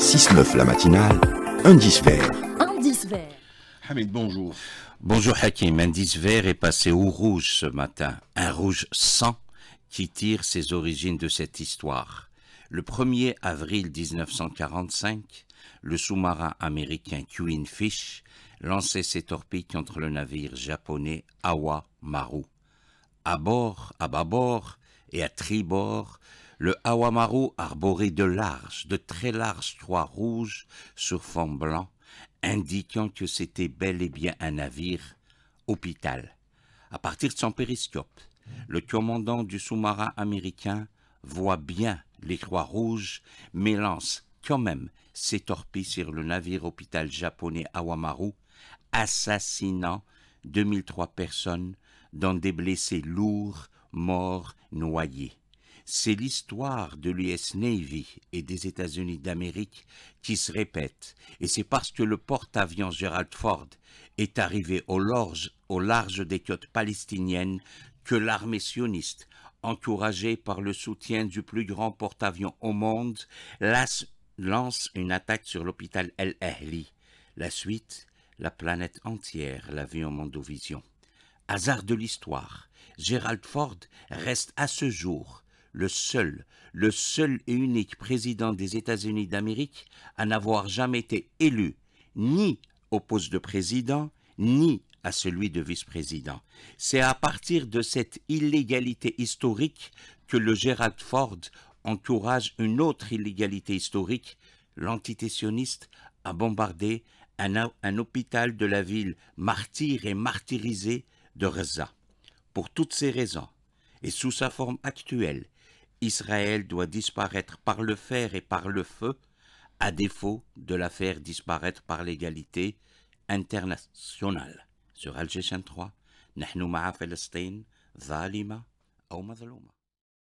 6-9 la matinale, un vert. Indice vert. Hamid, bonjour. Bonjour Hakim, indice vert est passé au rouge ce matin, un rouge sang qui tire ses origines de cette histoire. Le 1er avril 1945, le sous-marin américain Queen Fish lançait ses torpilles contre le navire japonais Awa Maru. À bord, à bas-bord et à tribord, le Awamaru arborait de larges, de très larges croix rouges sur fond blanc, indiquant que c'était bel et bien un navire, hôpital. À partir de son périscope, le commandant du sous-marin américain voit bien les croix rouges, mais lance quand même ses torpilles sur le navire hôpital japonais Awamaru, assassinant 2003 personnes, dont des blessés lourds, morts, noyés. C'est l'histoire de l'US Navy et des États-Unis d'Amérique qui se répète, et c'est parce que le porte-avions Gerald Ford est arrivé au large, au large des côtes palestiniennes que l'armée sioniste, encouragée par le soutien du plus grand porte-avions au monde, lance une attaque sur l'hôpital El Ahli. La suite, la planète entière l'a vu en Mondovision. Hasard de l'histoire, Gerald Ford reste à ce jour le seul, le seul et unique président des États-Unis d'Amérique à n'avoir jamais été élu ni au poste de président, ni à celui de vice-président. C'est à partir de cette illégalité historique que le Gerald Ford encourage une autre illégalité historique. L'entité sioniste a bombardé un, hôpital de la ville martyr et martyrisée de Reza. Pour toutes ces raisons, et sous sa forme actuelle, Israël doit disparaître par le fer et par le feu, à défaut de la faire disparaître par l'égalité internationale. Sur Al 3,